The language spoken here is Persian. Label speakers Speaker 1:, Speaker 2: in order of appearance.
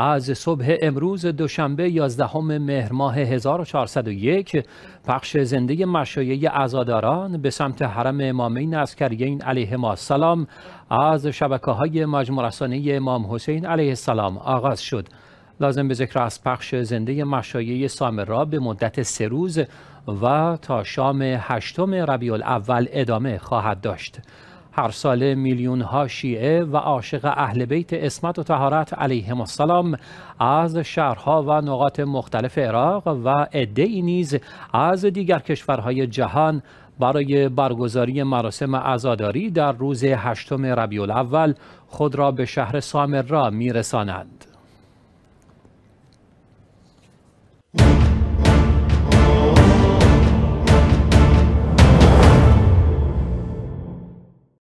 Speaker 1: از صبح امروز دوشنبه 11 مهر ماه 1401 پخش زنده مشایه ازاداران به سمت حرم امامین عسکریین علیه ما السلام از شبکه های امام حسین علیه السلام آغاز شد لازم به ذکر از پخش زنده سامر سامرا به مدت سه روز و تا شام هشتم ربیع اول ادامه خواهد داشت هر سال میلیون ها شیعه و عاشق اهل بیت اسمت و تهارت علیهم السلام از شهرها و نقاط مختلف عراق و عده نیز از دیگر کشورهای جهان برای برگزاری مراسم عزاداری در روز هشتم ربیع اول خود را به شهر سامر را میرسانند.